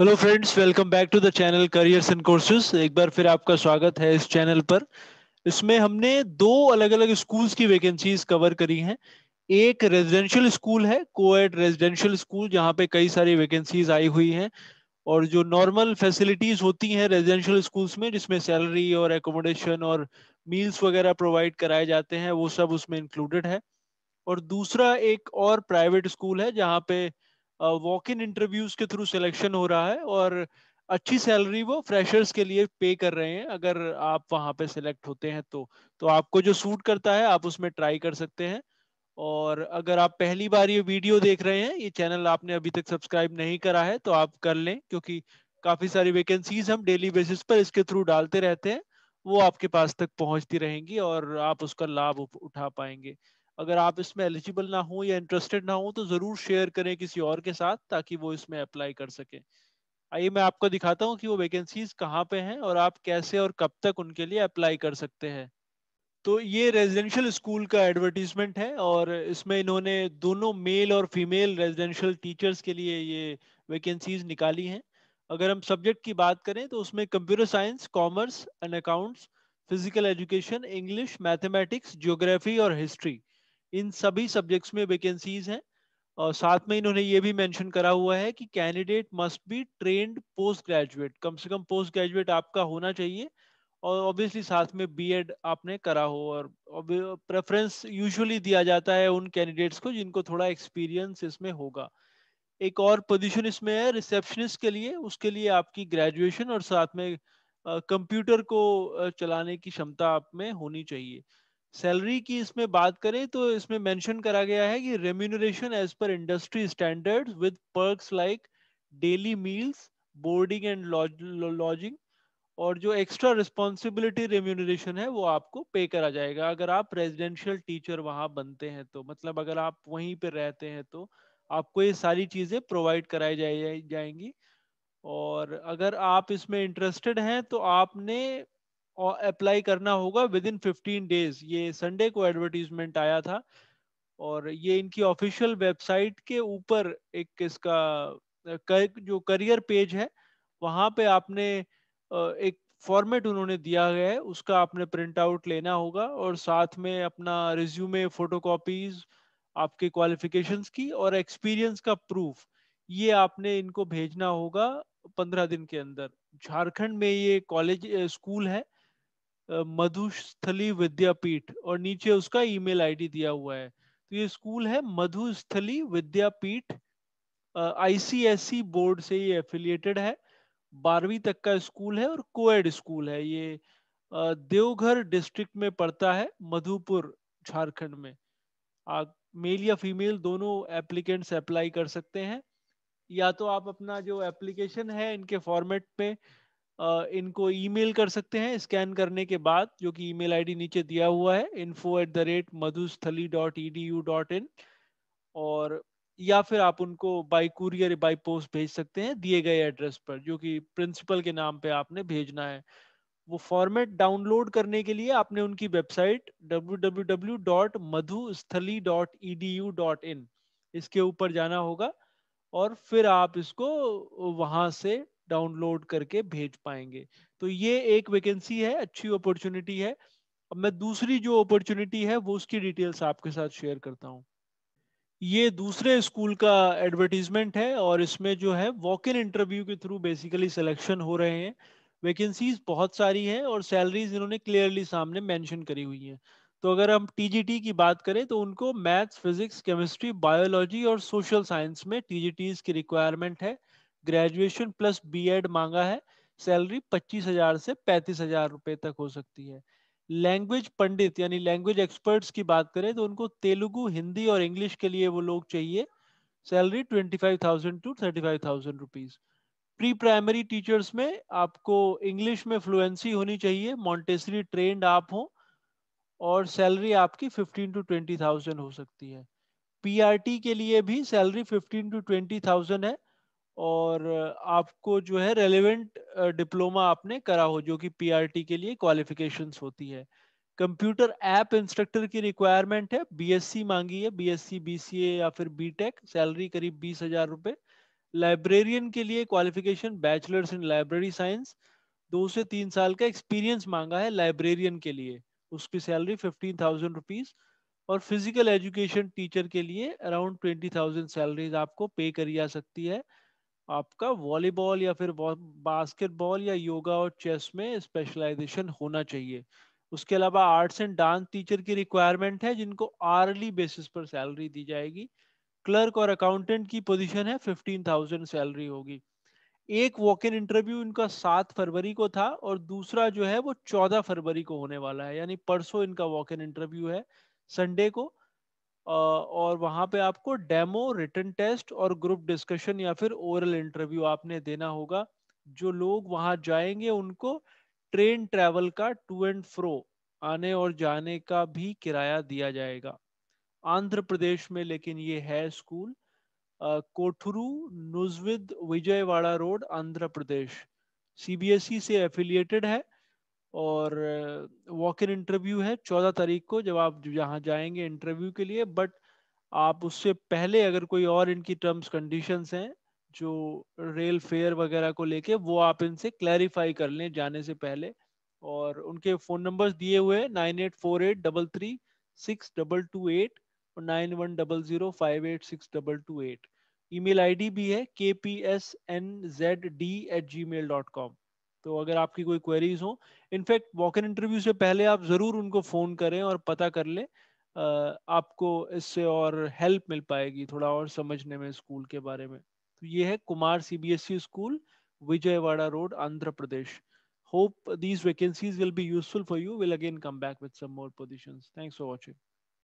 hello friends welcome back to the channel careers and courses एक बार फिर आपका स्वागत है इस चैनल पर इसमें हमने दो अलग अलग स्कूल्स की वैकेंसीज कवर करी हैं एक रेजिडेंशियल स्कूल है कोएड रेजिडेंशियल स्कूल जहां पे कई सारी वैकेंसीज आई हुई हैं और जो नॉर्मल फैसिलिटीज होती हैं रेजिडेंशियल स्कूल्स में जिसमें सैलरी और एकोमोडेशन और मील्स वगैरह प्रोवाइड कराए जाते हैं वो सब उसमें इंक्लूडेड है और दूसरा एक और प्राइवेट स्कूल है जहाँ पे वॉक इन इंटरव्यूज के थ्रू सिलेक्शन हो रहा है और अच्छी सैलरी वो फ्रेशर्स के लिए पे कर रहे हैं अगर आप वहां पे सिलेक्ट होते हैं तो तो आपको जो सूट करता है आप उसमें ट्राई कर सकते हैं और अगर आप पहली बार ये वीडियो देख रहे हैं ये चैनल आपने अभी तक सब्सक्राइब नहीं करा है तो आप कर लें क्योंकि काफ़ी सारी वैकेंसीज हम डेली बेसिस पर इसके थ्रू डालते रहते हैं वो आपके पास तक पहुंचती रहेंगी और आप उसका लाभ उठा पाएंगे अगर आप इसमें एलिजिबल ना हो या इंटरेस्टेड ना हो तो जरूर शेयर करें किसी और के साथ ताकि वो इसमें अप्लाई कर सके आइए मैं आपको दिखाता हूँ कि वो वैकेंसीज कहाँ पे हैं और आप कैसे और कब तक उनके लिए अप्लाई कर सकते हैं तो ये रेजिडेंशियल स्कूल का एडवर्टीजमेंट है और इसमें इन्होंने दोनों मेल और फीमेल रेजिडेंशियल टीचर्स के लिए ये वैकेंसीज निकाली हैं अगर हम सब्जेक्ट की बात करें तो उसमें computer science commerce and accounts physical education English mathematics geography और हिस्ट्री इन सभी सब्जेक्ट्स में वैकेंसीज हैं और साथ में इन्होंने ये भी मेंशन करा हुआ है कि candidate must be trained post graduate कम से कम पोस्ट ग्रेजुएट आपका होना चाहिए और ऑब्वियसली साथ में बीएड आपने करा हो और प्रेफरेंस यूजुअली दिया जाता है उन कैंडिडेट्स को जिनको थोड़ा एक्सपीरियंस इसमें होगा एक और पोजीशन इसमें है रिसेप्शनिस्ट के लिए उसके लिए आपकी ग्रेजुएशन और साथ में कंप्यूटर को चलाने की क्षमता आप में होनी चाहिए सैलरी की इसमें बात करें तो इसमें मेंशन करा गया है कि remuneration as per industry standards with perks like daily meals boarding and lodging और जो एक्स्ट्रा रिस्पॉन्सिबिलिटी रेम्यूनरेशन है वो आपको पे करा जाएगा अगर आप रेजिडेंशियल टीचर वहां बनते हैं तो मतलब अगर आप वहीं पर रहते हैं तो आपको ये सारी चीज़ें प्रोवाइड कराई जाए जाएंगी और अगर आप इसमें इंटरेस्टेड हैं तो आपने और अप्लाई करना होगा विद इन फिफ्टीन डेज ये संडे को एडवर्टीजमेंट आया था और ये इनकी ऑफिशियल वेबसाइट के ऊपर एक इसका कर, जो करियर पेज है वहां पे आपने एक फॉर्मेट उन्होंने दिया गया है उसका आपने प्रिंट आउट लेना होगा और साथ में अपना रिज्यूमे फोटोकॉपीज आपके क्वालिफिकेशंस की और एक्सपीरियंस का प्रूफ ये आपने इनको भेजना होगा पंद्रह दिन के अंदर झारखंड में ये कॉलेज स्कूल है मधुस्थली विद्यापीठ और नीचे उसका ईमेल आईडी दिया हुआ है तो ये स्कूल है मधुस्थली विद्यापीठ आईसीएसई बोर्ड से ये एफिलिएटेड है बारहवीं तक का स्कूल है और कोएड स्कूल है ये देवघर डिस्ट्रिक्ट में पड़ता है मधुपुर झारखंड में आ, मेल या फीमेल दोनों एप्लीकेंट्स अप्लाई कर सकते हैं या तो आप अपना जो एप्लीकेशन है इनके फॉर्मेट पे इनको ईमेल कर सकते हैं स्कैन करने के बाद जो कि ईमेल आईडी नीचे दिया हुआ है info at the rate Madhusthali dot E D U dot in और या फिर आप उनको बाई कुरियर बाई पोस्ट भेज सकते हैं दिए गए एड्रेस पर जो कि प्रिंसिपल के नाम पे आपने भेजना है वो फॉर्मेट डाउनलोड करने के लिए आपने उनकी वेबसाइट डब्ल्यू इसके ऊपर जाना होगा और फिर आप इसको वहां से डाउनलोड करके भेज पाएंगे तो ये एक वैकेंसी है अच्छी अपॉर्चुनिटी है अब मैं दूसरी जो अपॉर्चुनिटी है वो उसकी डिटेल्स आपके साथ शेयर करता हूँ ये दूसरे स्कूल का एडवर्टीजमेंट है और इसमें जो है वॉक इन इंटरव्यू के थ्रू बेसिकली सिलेक्शन हो रहे हैं वैकेंसीज बहुत सारी हैं और सैलरीज इन्होंने क्लियरली सामने मेंशन करी हुई हैं तो अगर हम टीजीटी की बात करें तो उनको मैथ्स फिजिक्स केमिस्ट्री बायोलॉजी और सोशल साइंस में टीजीटीज की रिक्वायरमेंट है ग्रेजुएशन प्लस बीएड मांगा है सैलरी पच्चीस हजार से पैंतीस हजार रुपए तक हो सकती है लैंग्वेज पंडित यानी लैंग्वेज एक्सपर्ट्स की बात करें तो उनको तेलुगु हिंदी और इंग्लिश के लिए वो लोग चाहिए salary twenty five thousand to thirty five thousand rupees pre primary teachers में आपको इंग्लिश में फ्लुएंसी होनी चाहिए मॉन्टेसरी ट्रेंड आप हो और सैलरी आपकी फिफ्टीन टू ट्वेंटी थाउजेंड हो सकती है पी के लिए भी salary fifteen to twenty thousand है और आपको जो है रेलेवेंट डिप्लोमा आपने करा हो जो कि पीआरटी के लिए क्वालिफिकेशंस होती है कंप्यूटर ऐप इंस्ट्रक्टर की रिक्वायरमेंट है बीएससी मांगी है बीएससी बीसीए या फिर बीटेक सैलरी करीब बीस हजार रुपये लाइब्रेरियन के लिए qualification bachelors in library science दो से तीन साल का एक्सपीरियंस मांगा है लाइब्रेरियन के लिए उसकी सैलरी फिफ्टीन थाउजेंड रुपीज और फिजिकल एजुकेशन टीचर के लिए अराउंड ट्वेंटी थाउजेंड सैलरीज आपको पे करी जा सकती है आपका वॉलीबॉल या फिर बास्केटबॉल या योगा और चेस में स्पेशलाइजेशन होना चाहिए उसके अलावा आर्ट्स एंड डांस टीचर की रिक्वायरमेंट है जिनको आर्ली बेसिस पर सैलरी दी जाएगी क्लर्क और अकाउंटेंट की पोजीशन है फिफ्टीन थाउजेंड सैलरी होगी एक वॉक इन इंटरव्यू इनका सात फरवरी को था और दूसरा जो है वो चौदह फरवरी को होने वाला है यानी परसों इनका वॉक इन इंटरव्यू है संडे को और वहाँ पे आपको डेमो रिटर्न टेस्ट और ग्रुप डिस्कशन या फिर ओरल इंटरव्यू आपने देना होगा जो लोग वहाँ जाएंगे उनको ट्रेन ट्रेवल का टू एंड फ्रो आने और जाने का भी किराया दिया जाएगा आंध्र प्रदेश में लेकिन ये है school Kotharu Nuzvid Vijayawada road Andhra Pradesh CBSE से एफिलिएटेड है और वॉक इन इंटरव्यू है चौदह तारीख को जब आप यहाँ जाएंगे इंटरव्यू के लिए बट आप उससे पहले अगर कोई और इनकी टर्म्स कंडीशंस हैं जो रेल फेयर वगैरह को लेके वो आप इनसे क्लैरिफाई कर लें जाने से पहले और उनके फ़ोन नंबर्स दिए हुए हैं nine eight four eight double three six double two eight और nine one double zero five eight six double two eight email I D भी है K P S N Z D at gmail dot com तो अगर आपकी कोई queries हो in fact walk in interview से पहले आप ज़रूर उनको फ़ोन करें और पता कर लें आपको इससे और हेल्प मिल पाएगी थोड़ा और समझने में स्कूल के बारे में तो ये है Kumar CBSE school Vijayawada road Andhra Pradesh hope these vacancies will be useful for you will again come back with some more position thanks for watching